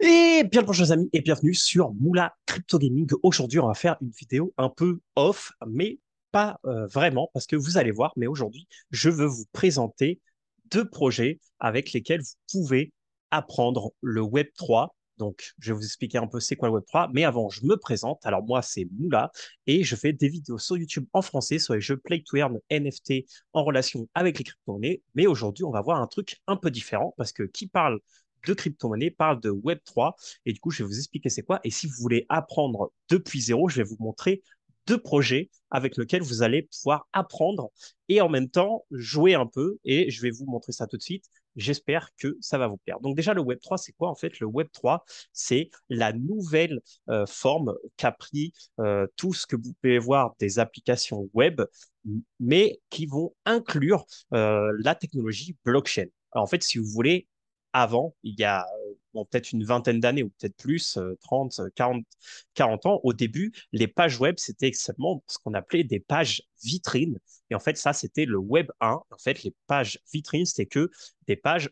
Et bien bonjour les amis et bienvenue sur Moula Crypto Gaming. Aujourd'hui, on va faire une vidéo un peu off, mais pas euh, vraiment parce que vous allez voir. Mais aujourd'hui, je veux vous présenter deux projets avec lesquels vous pouvez apprendre le Web 3. Donc, je vais vous expliquer un peu c'est quoi le Web 3. Mais avant, je me présente. Alors moi, c'est Moula et je fais des vidéos sur YouTube en français sur les jeux Play to Earn NFT en relation avec les crypto-monnaies. Mais aujourd'hui, on va voir un truc un peu différent parce que qui parle de crypto-monnaie parle de Web3. Et du coup, je vais vous expliquer c'est quoi. Et si vous voulez apprendre depuis zéro, je vais vous montrer deux projets avec lesquels vous allez pouvoir apprendre et en même temps jouer un peu. Et je vais vous montrer ça tout de suite. J'espère que ça va vous plaire. Donc déjà, le Web3, c'est quoi en fait Le Web3, c'est la nouvelle euh, forme qu'a pris euh, tout ce que vous pouvez voir des applications web, mais qui vont inclure euh, la technologie blockchain. Alors, en fait, si vous voulez, avant, il y a peut-être une vingtaine d'années ou peut-être plus, 30, 40, 40 ans, au début, les pages web, c'était seulement ce qu'on appelait des pages vitrines. Et en fait, ça, c'était le web 1. En fait, les pages vitrines, c'était que des pages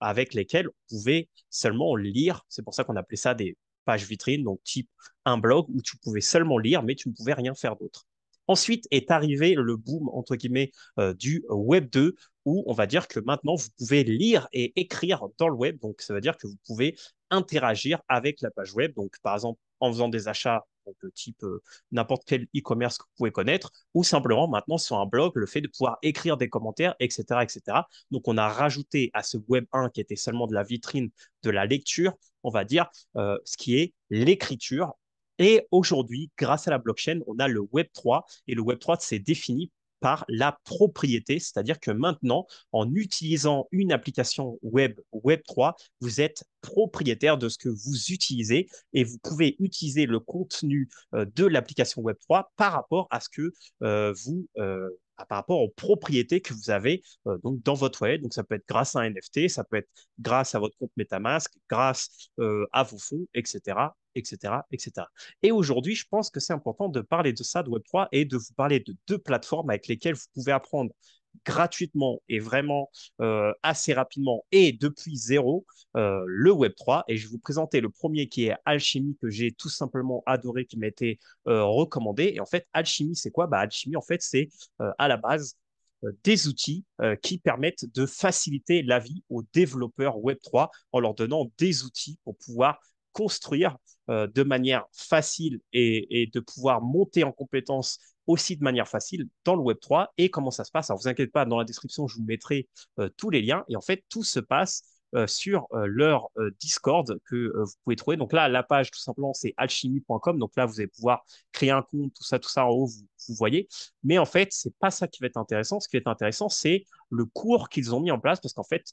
avec lesquelles on pouvait seulement lire. C'est pour ça qu'on appelait ça des pages vitrines, donc type un blog où tu pouvais seulement lire, mais tu ne pouvais rien faire d'autre. Ensuite est arrivé le boom, entre guillemets, euh, du Web 2, où on va dire que maintenant, vous pouvez lire et écrire dans le web. Donc, ça veut dire que vous pouvez interagir avec la page web. Donc, par exemple, en faisant des achats de type euh, n'importe quel e-commerce que vous pouvez connaître, ou simplement maintenant sur un blog, le fait de pouvoir écrire des commentaires, etc. etc. Donc, on a rajouté à ce Web 1 qui était seulement de la vitrine de la lecture, on va dire, euh, ce qui est l'écriture et aujourd'hui, grâce à la blockchain, on a le Web3 et le Web3 c'est défini par la propriété, c'est-à-dire que maintenant, en utilisant une application web Web3, vous êtes propriétaire de ce que vous utilisez et vous pouvez utiliser le contenu euh, de l'application Web3 par rapport à ce que euh, vous euh, par rapport aux propriétés que vous avez donc dans votre wallet. Donc, ça peut être grâce à un NFT, ça peut être grâce à votre compte MetaMask, grâce à vos fonds, etc., etc. etc. Et aujourd'hui, je pense que c'est important de parler de ça, de Web3, et de vous parler de deux plateformes avec lesquelles vous pouvez apprendre gratuitement et vraiment euh, assez rapidement et depuis zéro euh, le Web3. Et je vais vous présenter le premier qui est Alchimie que j'ai tout simplement adoré, qui m'a été euh, recommandé. Et en fait, Alchimie, c'est quoi bah, Alchimie, en fait, c'est à la base des outils qui permettent de faciliter la vie aux développeurs Web3 en leur donnant des outils pour pouvoir construire euh, de manière facile et, de pouvoir monter en compétences aussi de manière facile dans le Web3 et comment ça se passe. Alors, ne vous inquiétez pas, dans la description, je vous mettrai euh, tous les liens. Et en fait, tout se passe euh, sur leur Discord que vous pouvez trouver. Donc là, la page, tout simplement, c'est alchimie.com. Donc là, vous allez pouvoir créer un compte, tout ça, tout ça en haut, vous, voyez. Mais en fait, c'est pas ça qui va être intéressant. Ce qui va être intéressant, c'est le cours qu'ils ont mis en place parce qu'en fait,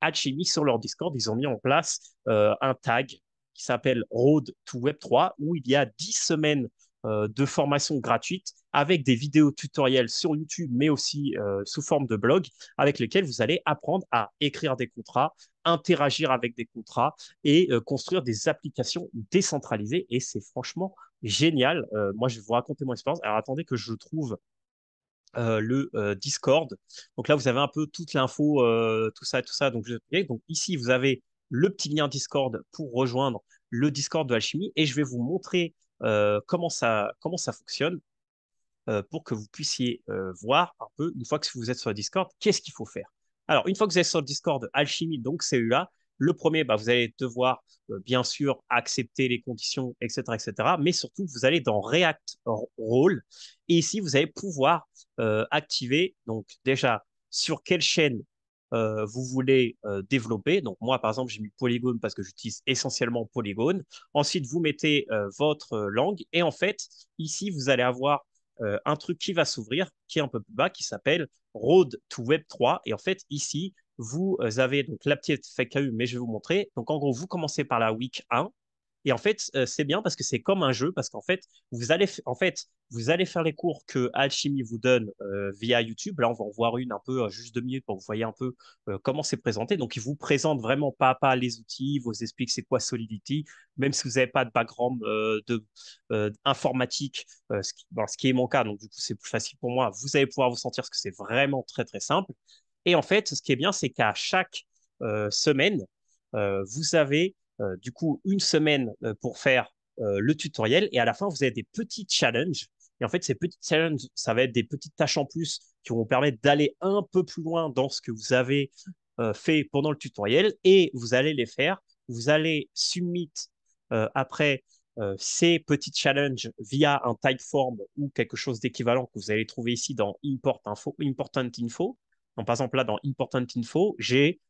Alchimie sur leur Discord, ils ont mis en place un tag qui s'appelle Road to Web 3, où il y a 10 semaines euh, de formation gratuite avec des vidéos tutoriels sur YouTube, mais aussi euh, sous forme de blog, avec lesquels vous allez apprendre à écrire des contrats, interagir avec des contrats et euh, construire des applications décentralisées. Et c'est franchement génial. moi, je vais vous raconter mon expérience. Alors, attendez que je trouve le Discord. Donc là, vous avez un peu toute l'info, tout ça, tout ça. donc ici, vous avez le petit lien Discord pour rejoindre le Discord de Alchimie et je vais vous montrer euh, comment, ça, comment ça fonctionne euh, pour que vous puissiez euh, voir un peu, une fois que vous êtes sur le Discord, qu'est-ce qu'il faut faire. Alors, une fois que vous êtes sur le Discord Alchimie, donc celui-là, le premier, bah, vous allez devoir, bien sûr, accepter les conditions, etc., etc. Mais surtout, vous allez dans React Role. Et ici, vous allez pouvoir activer, donc déjà, sur quelle chaîne euh, vous voulez euh, développer. Donc moi, par exemple, j'ai mis polygone parce que j'utilise essentiellement polygone. Ensuite, vous mettez euh, votre langue et en fait, ici, vous allez avoir un truc qui va s'ouvrir, qui est un peu plus bas, qui s'appelle Road to Web 3. Et en fait, ici, vous avez donc la petite FAQ, mais je vais vous montrer. Donc en gros, vous commencez par la week 1. Et en fait, euh, c'est bien parce que c'est comme un jeu, parce qu'en fait, vous allez, en fait, vous allez faire les cours que Alchemy vous donne euh, via YouTube. Là, on va en voir une un peu, euh, juste deux minutes, pour que vous voyez un peu comment c'est présenté. Donc, il vous présente vraiment pas à pas les outils, il vous explique c'est quoi Solidity, même si vous n'avez pas de background de, informatique, ce qui, ben, ce, qui, est mon cas, donc du coup, c'est plus facile pour moi. Vous allez pouvoir vous sentir parce que c'est vraiment très, très simple. Et en fait, ce qui est bien, c'est qu'à chaque semaine, vous avez euh, du coup, une semaine euh, pour faire euh, le tutoriel. Et à la fin, vous avez des petits challenges. Et en fait, ces petits challenges, ça va être des petites tâches en plus qui vont vous permettre d'aller un peu plus loin dans ce que vous avez fait pendant le tutoriel. Et vous allez les faire. Vous allez submit après ces petits challenges via un typeform ou quelque chose d'équivalent que vous allez trouver ici dans import info, important info. par exemple, là, dans important info, j'ai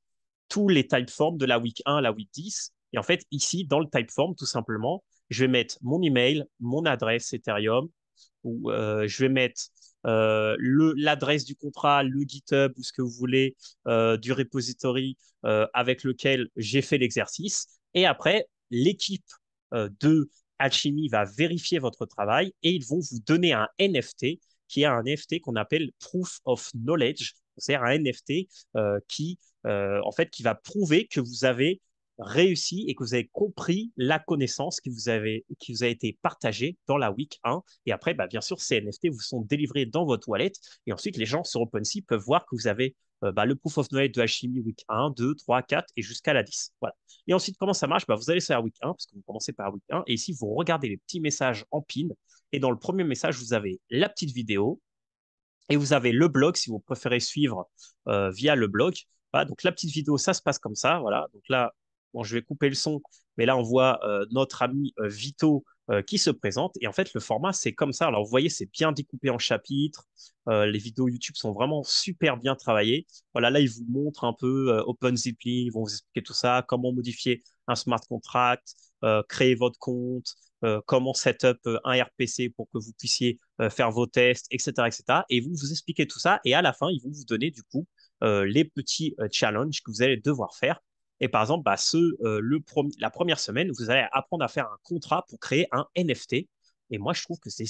tous les typeforms de la week 1 à la week 10 et en fait, ici, dans le typeform, tout simplement, je vais mettre mon email, mon adresse Ethereum, ou euh, je vais mettre euh, l'adresse du contrat, le GitHub ou ce que vous voulez euh, du repository avec lequel j'ai fait l'exercice. Et après, l'équipe de Alchemy va vérifier votre travail et ils vont vous donner un NFT qui est un NFT qu'on appelle Proof of Knowledge, c'est-à-dire un NFT qui, en fait, qui va prouver que vous avez réussi et que vous avez compris la connaissance qui vous, avez, qui vous a été partagée dans la week 1. Et après, bah, bien sûr, ces NFT vous sont délivrés dans votre wallet. Et ensuite, les gens sur OpenSea peuvent voir que vous avez euh, bah, le proof of knowledge de Hashimi week 1, 2, 3, 4 et jusqu'à la 10. Voilà. Et ensuite, comment ça marche bah, Vous allez sur la week 1 parce que vous commencez par la week 1. Et ici, vous regardez les petits messages en pin. Et dans le premier message, vous avez la petite vidéo. Et vous avez le blog si vous préférez suivre euh, via le blog. donc la petite vidéo, ça se passe comme ça. Voilà. Donc là, Bon, je vais couper le son, mais là, on voit euh, notre ami euh, Vito euh, qui se présente. Et en fait, le format, c'est comme ça. Alors, vous voyez, c'est bien découpé en chapitres. les vidéos YouTube sont vraiment super bien travaillées. Voilà, là, ils vous montrent un peu OpenZiply, ils vont vous expliquer tout ça, comment modifier un smart contract, créer votre compte, comment setup up un RPC pour que vous puissiez faire vos tests, etc., etc. Et vous vous expliquez tout ça. Et à la fin, ils vont vous donner du coup les petits challenges que vous allez devoir faire et par exemple, bah, ce, euh, le la première semaine, vous allez apprendre à faire un contrat pour créer un NFT. Et moi, je trouve que c'est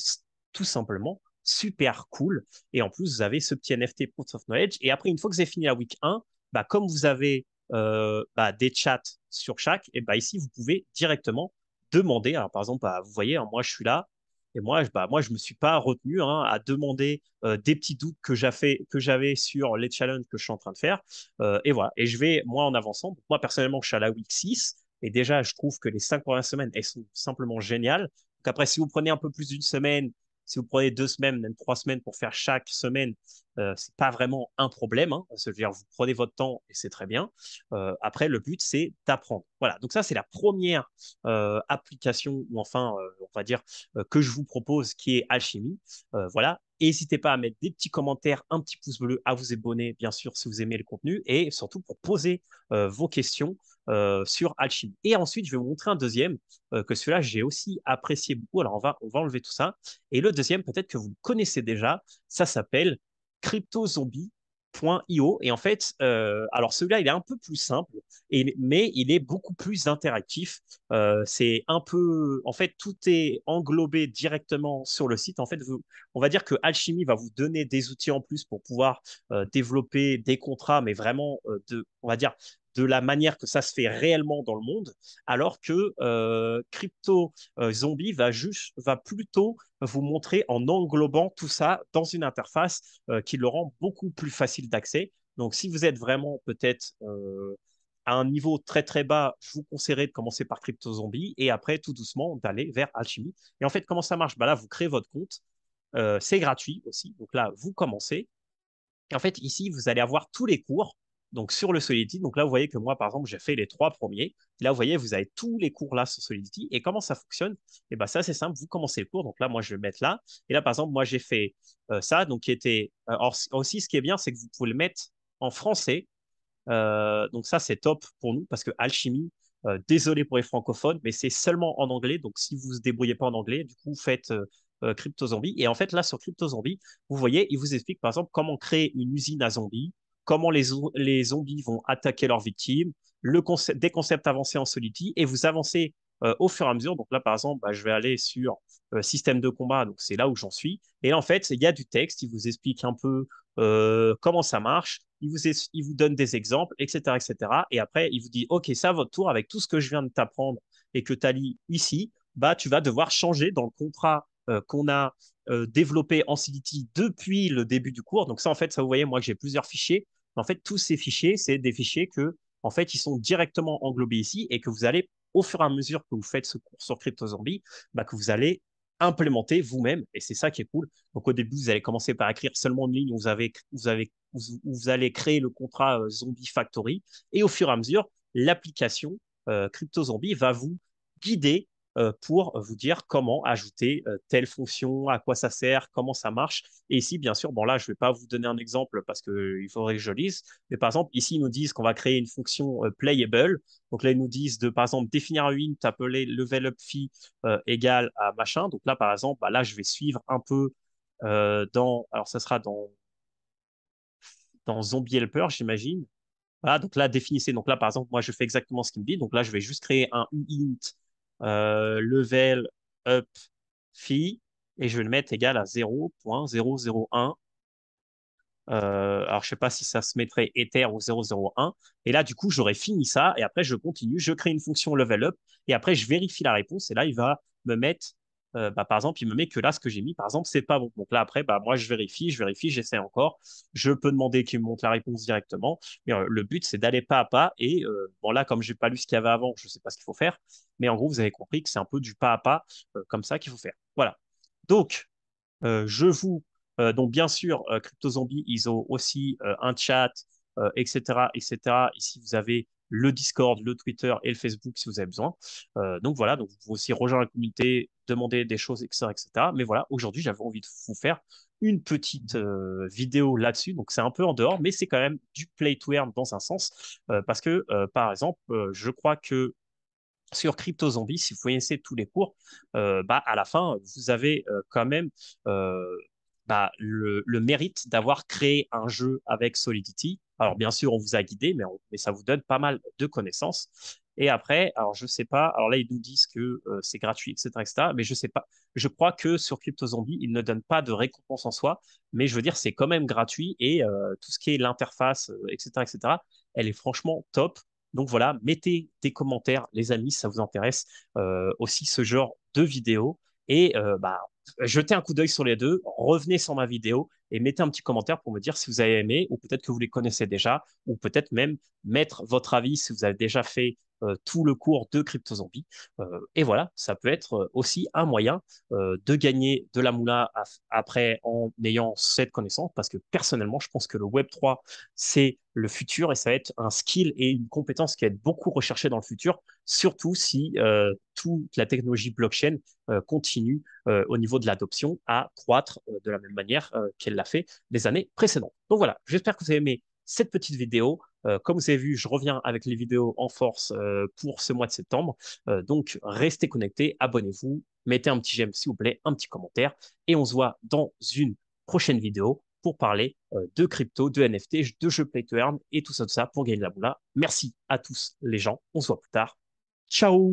tout simplement super cool. Et en plus, vous avez ce petit NFT Proof of Knowledge. Et après, une fois que vous avez fini la week 1, bah, comme vous avez euh, bah, des chats sur chaque, et bah, ici, vous pouvez directement demander. Alors, par exemple, bah, vous voyez, hein, moi, je suis là, et moi, bah, moi je ne me suis pas retenu hein, à demander euh, des petits doutes que j'avais sur les challenges que je suis en train de faire. Euh, et voilà. Et je vais, moi, en avançant. Moi, personnellement, je suis à la week 6. Et déjà, je trouve que les cinq premières semaines, elles sont simplement géniales. Donc après, si vous prenez un peu plus d'une semaine si vous prenez deux semaines, même trois semaines pour faire chaque semaine, euh, c'est pas vraiment un problème. C'est-à-dire, hein. vous prenez votre temps et c'est très bien. Euh, après, le but, c'est d'apprendre. Voilà. Donc, ça, c'est la première euh, application, ou enfin, euh, on va dire, que je vous propose qui est Alchimie. voilà n'hésitez pas à mettre des petits commentaires, un petit pouce bleu, à vous abonner, bien sûr, si vous aimez le contenu, et surtout pour poser euh, vos questions euh, sur Alchimie. Et ensuite, je vais vous montrer un deuxième, euh, que celui-là, j'ai aussi apprécié beaucoup. Alors, on va, on va enlever tout ça. Et le deuxième, peut-être que vous le connaissez déjà, ça s'appelle Crypto Zombie Io. Et en fait, euh, alors celui-là, il est un peu plus simple, et, mais il est beaucoup plus interactif. Euh, c'est un peu, en fait, tout est englobé directement sur le site. En fait, on va dire que Alchimie va vous donner des outils en plus pour pouvoir euh, développer des contrats, mais vraiment de, on va dire, de la manière que ça se fait réellement dans le monde, alors que euh, Crypto euh, Zombie va, juste, va plutôt vous montrer en englobant tout ça dans une interface euh, qui le rend beaucoup plus facile d'accès. Donc si vous êtes vraiment peut-être à un niveau très très bas, je vous conseillerais de commencer par Crypto Zombie et après tout doucement d'aller vers Alchimie. Et en fait, comment ça marche bah Là, vous créez votre compte. c'est gratuit aussi. Donc là, vous commencez. En fait, ici, vous allez avoir tous les cours donc sur le Solidity, donc là vous voyez que moi par exemple j'ai fait les trois premiers. Là vous voyez vous avez tous les cours là sur Solidity et comment ça fonctionne Eh ben ça c'est simple, vous commencez le cours. Donc là moi je vais le mettre là et là par exemple moi j'ai fait euh, ça donc qui était euh, aussi ce qui est bien c'est que vous pouvez le mettre en français. Euh, donc ça c'est top pour nous parce que alchimie désolé pour les francophones mais c'est seulement en anglais donc si vous vous débrouillez pas en anglais du coup faites crypto Zombie. Et en fait, là, sur Crypto Zombie, vous voyez, il vous explique par exemple comment créer une usine à zombies, comment les, les zombies vont attaquer leurs victimes, le des concepts avancés en Solity, et vous avancez euh, au fur et à mesure. Donc là, par exemple, bah, je vais aller sur euh, système de combat, donc c'est là où j'en suis. Et en fait, il y a du texte, il vous explique un peu euh, comment ça marche, il vous, vous donne des exemples, etc., etc. Et après, il vous dit, OK, ça, votre tour, avec tout ce que je viens de t'apprendre et que tu as lu ici, bah, tu vas devoir changer dans le contrat euh, qu'on a euh, développé en Solidity depuis le début du cours. Donc ça, en fait, ça vous voyez, moi, j'ai plusieurs fichiers. En fait, tous ces fichiers, c'est des fichiers que, en fait, ils sont directement englobés ici et que vous allez, au fur et à mesure que vous faites ce cours sur CryptoZombie, bah, que vous allez implémenter vous-même. Et c'est ça qui est cool. Donc, au début, vous allez commencer par écrire seulement une ligne où vous, avez, vous, allez créer le contrat euh, Zombie Factory. Et au fur et à mesure, l'application CryptoZombie va vous guider euh, pour vous dire comment ajouter euh, telle fonction, à quoi ça sert, comment ça marche. Et ici, bien sûr, bon là, je ne vais pas vous donner un exemple parce qu'il euh, faudrait que je lise, mais par exemple, ici, ils nous disent qu'on va créer une fonction playable. Donc là, ils nous disent de, par exemple, définir un int appelé level up fee égal à machin. Donc là, par exemple, bah, là, je vais suivre un peu dans, alors ça sera dans, dans Zombie Helper, j'imagine. Voilà, donc là, définissez. Donc là, par exemple, moi, je fais exactement ce qu'il me dit. Donc là, je vais juste créer un int euh, level up phi, et je vais le mettre égal à 0.001. Euh, alors, je sais pas si ça se mettrait Ether ou 001. Et là, du coup, j'aurais fini ça. Et après, je continue. Je crée une fonction level up. Et après, je vérifie la réponse. Et là, il va me mettre euh, bah, par exemple, il me met que là, ce que j'ai mis, par exemple, c'est pas bon. Donc là, après, bah, moi, je vérifie, je vérifie, j'essaie encore. Je peux demander qu'il me montre la réponse directement. Mais euh, le but, c'est d'aller pas à pas. Et euh, bon, là, comme j'ai pas lu ce qu'il y avait avant, je sais pas ce qu'il faut faire. Mais en gros, vous avez compris que c'est un peu du pas à pas comme ça qu'il faut faire. Voilà. Donc, je vous. donc, bien sûr, CryptoZombie, ils ont aussi un chat, etc., etc. Ici, vous avez le Discord, le Twitter et le Facebook si vous avez besoin. Euh, donc voilà, donc vous pouvez aussi rejoindre la communauté, demander des choses, etc. etc. Mais voilà, aujourd'hui, j'avais envie de vous faire une petite euh, vidéo là-dessus. Donc c'est un peu en dehors, mais c'est quand même du play to earn dans un sens. Euh, parce que, par exemple, je crois que sur Crypto Zombie, si vous connaissez tous les cours, bah, à la fin, vous avez quand même bah, le, le, mérite d'avoir créé un jeu avec Solidity. Alors bien sûr, on vous a guidé, mais, mais ça vous donne pas mal de connaissances. Et après, alors je sais pas, alors là ils nous disent que euh, c'est gratuit, etc., etc. Mais je sais pas, je crois que sur CryptoZombie, ils ne donnent pas de récompense en soi, mais je veux dire, c'est quand même gratuit et euh, tout ce qui est l'interface, etc., euh, etc., elle est franchement top. Donc voilà, mettez des commentaires, les amis, si ça vous intéresse aussi ce genre de vidéos. Et bah, jetez un coup d'œil sur les deux, revenez sur ma vidéo et mettez un petit commentaire pour me dire si vous avez aimé ou peut-être que vous les connaissez déjà ou peut-être même mettre votre avis si vous avez déjà fait euh, tout le cours de CryptoZombie. Euh, et voilà, ça peut être euh, aussi un moyen de gagner de la moula après en ayant cette connaissance parce que personnellement, je pense que le Web3, c'est le futur et ça va être un skill et une compétence qui va être beaucoup recherchée dans le futur, surtout si euh, toute la technologie blockchain euh, continue euh, au niveau de l'adoption à croître de la même manière qu'elle l'a fait les années précédentes. Donc voilà, j'espère que vous avez aimé cette petite vidéo. comme vous avez vu, je reviens avec les vidéos en force pour ce mois de septembre. donc restez connectés, abonnez-vous, mettez un petit j'aime s'il vous plaît, un petit commentaire et on se voit dans une prochaine vidéo pour parler euh, de crypto, de NFT, de jeux play to earn et tout ça, tout ça pour gagner de la boula. Merci à tous les gens. On se voit plus tard. Ciao